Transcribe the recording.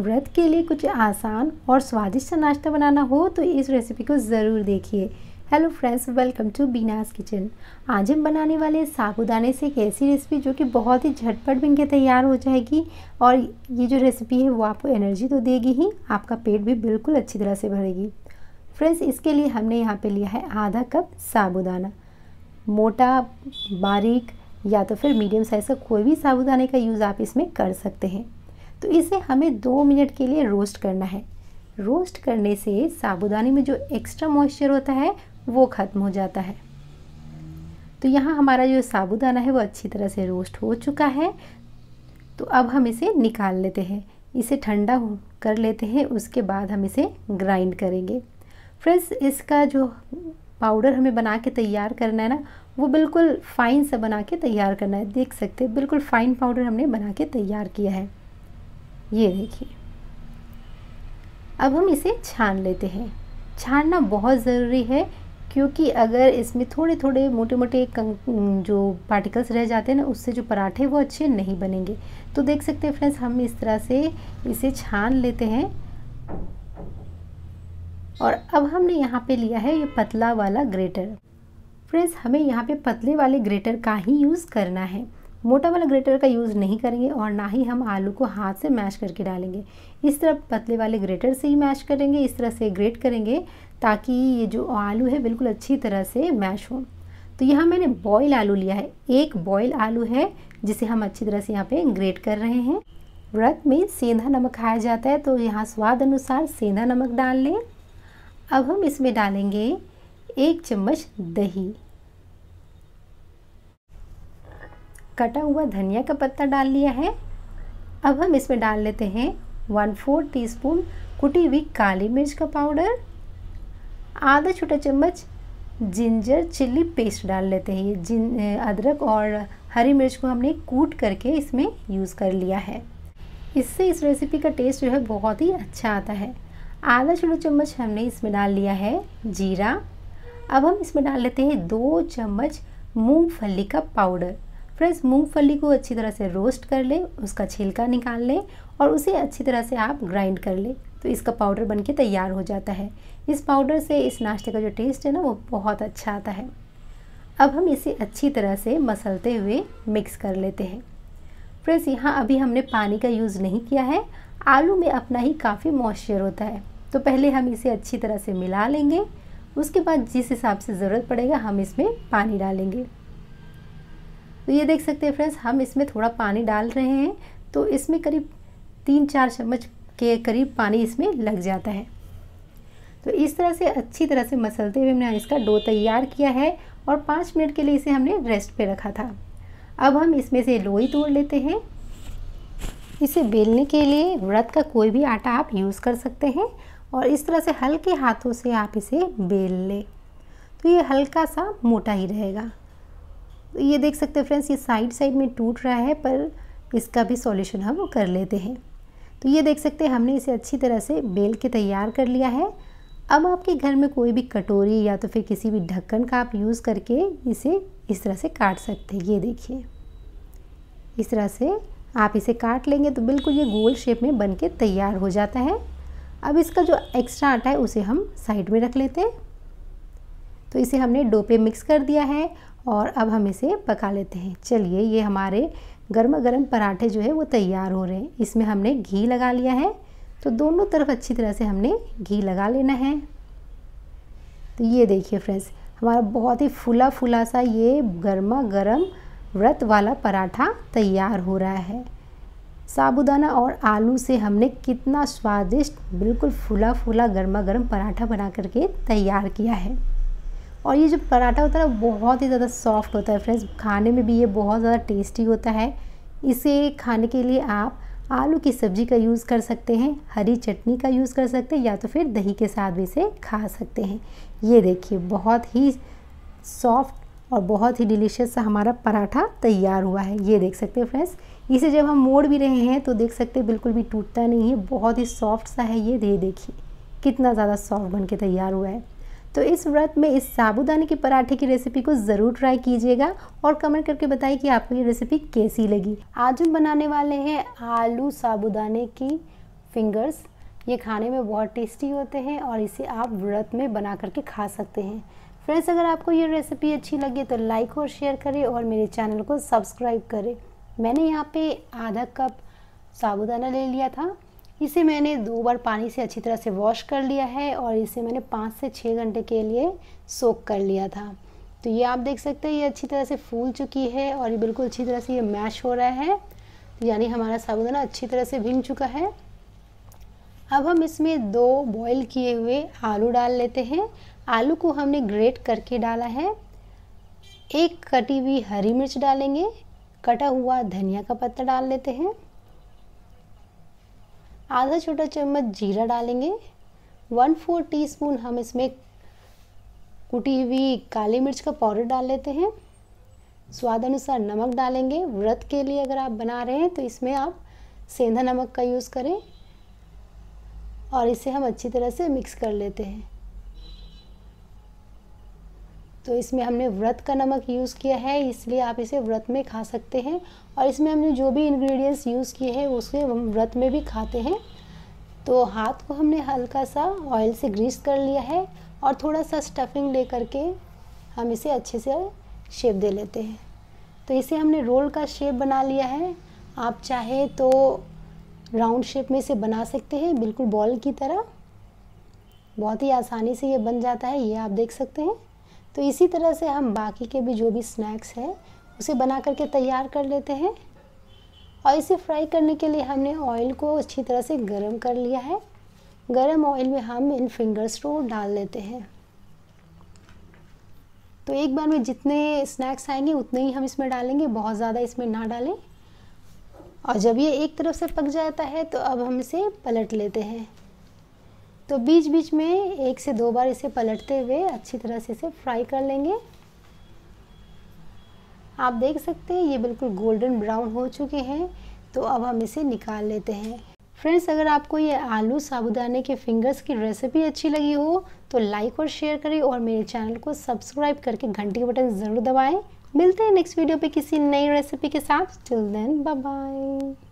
व्रत के लिए कुछ आसान और स्वादिष्ट नाश्ता बनाना हो तो इस रेसिपी को ज़रूर देखिए hello friends welcome to Beena's kitchen आज हम बनाने वाले साबुदाने से एक ऐसी रेसिपी जो कि बहुत ही झटपट बन के तैयार हो जाएगी और ये जो रेसिपी है वो आपको एनर्जी तो देगी ही आपका पेट भी बिल्कुल अच्छी तरह से भरेगी फ्रेंड्स इसके लिए हमने यहाँ पे लिया है आधा कप साबुदाना मोटा बारीक या तो फिर मीडियम साइज़ का कोई भी साबुदाने का यूज़ आप इसमें कर सकते हैं तो इसे हमें दो मिनट के लिए रोस्ट करना है रोस्ट करने से साबुदाने में जो एक्स्ट्रा मॉइस्चर होता है वो ख़त्म हो जाता है तो यहाँ हमारा जो साबुदाना है वो अच्छी तरह से रोस्ट हो चुका है तो अब हम इसे निकाल लेते हैं इसे ठंडा कर लेते हैं उसके बाद हम इसे ग्राइंड करेंगे फ्रेंड्स इसका जो पाउडर हमें बना के तैयार करना है ना वो बिल्कुल फ़ाइन सा बना के तैयार करना है देख सकते हैं बिल्कुल फ़ाइन पाउडर हमने बना के तैयार किया है ये देखिए अब हम इसे छान लेते हैं छानना बहुत ज़रूरी है क्योंकि अगर इसमें थोड़े थोड़े मोटे मोटे जो पार्टिकल्स रह जाते हैं ना उससे जो पराठे वो अच्छे नहीं बनेंगे तो देख सकते हैं फ्रेंड्स हम इस तरह से इसे छान लेते हैं और अब हमने यहाँ पे लिया है ये पतला वाला ग्रेटर फ्रेंड्स हमें यहाँ पे पतले वाले ग्रेटर का ही यूज़ करना है मोटा वाला ग्रेटर का यूज़ नहीं करेंगे और ना ही हम आलू को हाथ से मैश करके डालेंगे इस तरह पतले वाले ग्रेटर से ही मैश करेंगे इस तरह से ग्रेट करेंगे ताकि ये जो आलू है बिल्कुल अच्छी तरह से मैश हो तो यहाँ मैंने बॉयल आलू लिया है एक बॉयल आलू है जिसे हम अच्छी तरह से यहाँ पे ग्रेट कर रहे हैं व्रत में सेंधा नमक खाया जाता है तो यहाँ स्वाद अनुसार सेंधा नमक डाल लें अब हम इसमें डालेंगे एक चम्मच दही कटा हुआ धनिया का पत्ता डाल लिया है अब हम इसमें डाल लेते हैं वन फोर टीस्पून कुटी हुई काली मिर्च का पाउडर आधा छोटा चम्मच जिंजर चिल्ली पेस्ट डाल लेते हैं ये जिन अदरक और हरी मिर्च को हमने कूट करके इसमें यूज़ कर लिया है इससे इस रेसिपी का टेस्ट जो है बहुत ही अच्छा आता है आधा छोटा चम्मच हमने इसमें डाल लिया है जीरा अब हम इसमें डाल लेते हैं दो चम्मच मूँगफली का पाउडर फ्रेंड्स मूंगफली को अच्छी तरह से रोस्ट कर लें उसका छिलका निकाल लें और उसे अच्छी तरह से आप ग्राइंड कर लें तो इसका पाउडर बनके तैयार हो जाता है इस पाउडर से इस नाश्ते का जो टेस्ट है ना वो बहुत अच्छा आता है अब हम इसे अच्छी तरह से मसलते हुए मिक्स कर लेते हैं फ्रेंड्स यहाँ अभी हमने पानी का यूज़ नहीं किया है आलू में अपना ही काफ़ी मॉइस्चर होता है तो पहले हम इसे अच्छी तरह से मिला लेंगे उसके बाद जिस हिसाब से ज़रूरत पड़ेगा हम इसमें पानी डालेंगे तो ये देख सकते हैं फ्रेंड्स हम इसमें थोड़ा पानी डाल रहे हैं तो इसमें करीब तीन चार चम्मच के करीब पानी इसमें लग जाता है तो इस तरह से अच्छी तरह से मसलते हुए हमने इसका डो तैयार किया है और पाँच मिनट के लिए इसे हमने रेस्ट पे रखा था अब हम इसमें से लोई तोड़ लेते हैं इसे बेलने के लिए व्रत का कोई भी आटा आप यूज़ कर सकते हैं और इस तरह से हल्के हाथों से आप इसे बेल लें तो ये हल्का सा मोटा ही रहेगा ये देख सकते हैं फ्रेंड्स ये साइड साइड में टूट रहा है पर इसका भी सॉल्यूशन हम कर लेते हैं तो ये देख सकते हैं हमने इसे अच्छी तरह से बेल के तैयार कर लिया है अब आपके घर में कोई भी कटोरी या तो फिर किसी भी ढक्कन का आप यूज़ करके इसे इस तरह से काट सकते हैं ये देखिए इस तरह से आप इसे काट लेंगे तो बिल्कुल ये गोल शेप में बन के तैयार हो जाता है अब इसका जो एक्स्ट्रा आटा है उसे हम साइड में रख लेते हैं तो इसे हमने डोपे मिक्स कर दिया है और अब हम इसे पका लेते हैं चलिए ये हमारे गर्मा गर्म पराठे जो है वो तैयार हो रहे हैं इसमें हमने घी लगा लिया है तो दोनों तरफ अच्छी तरह से हमने घी लगा लेना है तो ये देखिए फ्रेंड्स हमारा बहुत ही फुला फुला सा ये गर्मा गर्म व्रत वाला पराठा तैयार हो रहा है साबुदाना और आलू से हमने कितना स्वादिष्ट बिल्कुल फुला फुला गर्मा गर्म पराठा बना करके तैयार किया है और ये जो पराठा होता है ना बहुत ही ज़्यादा सॉफ्ट होता है फ्रेंड्स खाने में भी ये बहुत ज़्यादा टेस्टी होता है इसे खाने के लिए आप आलू की सब्जी का यूज़ कर सकते हैं हरी चटनी का यूज़ कर सकते हैं या तो फिर दही के साथ भी इसे खा सकते हैं ये देखिए बहुत ही सॉफ्ट और बहुत ही डिलीशियस सा हमारा पराठा तैयार हुआ है ये देख सकते हैं फ्रेंड्स इसे जब हम मोड़ भी रहे हैं तो देख सकते हैं बिल्कुल भी टूटता नहीं है बहुत ही सॉफ्ट सा है ये दे देखिए कितना ज़्यादा सॉफ्ट बन के तैयार हुआ है तो इस व्रत में इस साबुदाने के पराठे की रेसिपी को ज़रूर ट्राई कीजिएगा और कमेंट करके बताइए कि आपको ये रेसिपी कैसी लगी आज हम बनाने वाले हैं आलू साबुदाने की फिंगर्स ये खाने में बहुत टेस्टी होते हैं और इसे आप व्रत में बना करके खा सकते हैं फ्रेंड्स अगर आपको ये रेसिपी अच्छी लगे तो लाइक और शेयर करें और मेरे चैनल को सब्सक्राइब करें मैंने यहाँ पे आधा कप साबुदाना ले लिया था इसे मैंने दो बार पानी से अच्छी तरह से वॉश कर लिया है और इसे मैंने पाँच से छः घंटे के लिए सोख कर लिया था तो ये आप देख सकते हैं ये अच्छी तरह से फूल चुकी है और ये बिल्कुल अच्छी तरह से ये मैश हो रहा है तो यानी हमारा साबुदाना अच्छी तरह से भिंग चुका है अब हम इसमें दो बॉईल किए हुए आलू डाल लेते हैं आलू को हमने ग्रेट करके डाला है एक कटी हुई हरी मिर्च डालेंगे कटा हुआ धनिया का पत्ता डाल लेते हैं आधा छोटा चम्मच जीरा डालेंगे वन फोर टीस्पून हम इसमें कुटी हुई काली मिर्च का पाउडर डाल लेते हैं स्वाद अनुसार नमक डालेंगे व्रत के लिए अगर आप बना रहे हैं तो इसमें आप सेंधा नमक का यूज़ करें और इसे हम अच्छी तरह से मिक्स कर लेते हैं तो इसमें हमने व्रत का नमक यूज़ किया है इसलिए आप इसे व्रत में खा सकते हैं और इसमें हमने जो भी इन्ग्रीडियंट्स यूज़ किए हैं उसे हम व्रत में भी खाते हैं तो हाथ को हमने हल्का सा ऑयल से ग्रीस कर लिया है और थोड़ा सा स्टफिंग ले करके हम इसे अच्छे से शेप दे लेते हैं तो इसे हमने रोल का शेप बना लिया है आप चाहे तो राउंड शेप में इसे बना सकते हैं बिल्कुल बॉल की तरह बहुत ही आसानी से ये बन जाता है ये आप देख सकते हैं तो इसी तरह से हम बाकी के भी जो भी स्नैक्स हैं उसे बना करके तैयार कर लेते हैं और इसे फ्राई करने के लिए हमने ऑयल को अच्छी तरह से गर्म कर लिया है गर्म ऑयल में हम इन फिंगर्स को डाल लेते हैं तो एक बार में जितने स्नैक्स आएंगे उतने ही हम इसमें डालेंगे बहुत ज़्यादा इसमें ना डालें और जब ये एक तरफ से पक जाता है तो अब हम इसे पलट लेते हैं तो बीच बीच में एक से दो बार इसे पलटते हुए अच्छी तरह से इसे फ्राई कर लेंगे आप देख सकते हैं ये बिल्कुल गोल्डन ब्राउन हो चुके हैं तो अब हम इसे निकाल लेते हैं फ्रेंड्स अगर आपको ये आलू साबुदाने के फिंगर्स की रेसिपी अच्छी लगी हो तो लाइक और शेयर करें और मेरे चैनल को सब्सक्राइब करके घंटी का बटन ज़रूर दबाएं मिलते हैं नेक्स्ट वीडियो पे किसी नई रेसिपी के साथ टिल देन बाय बाय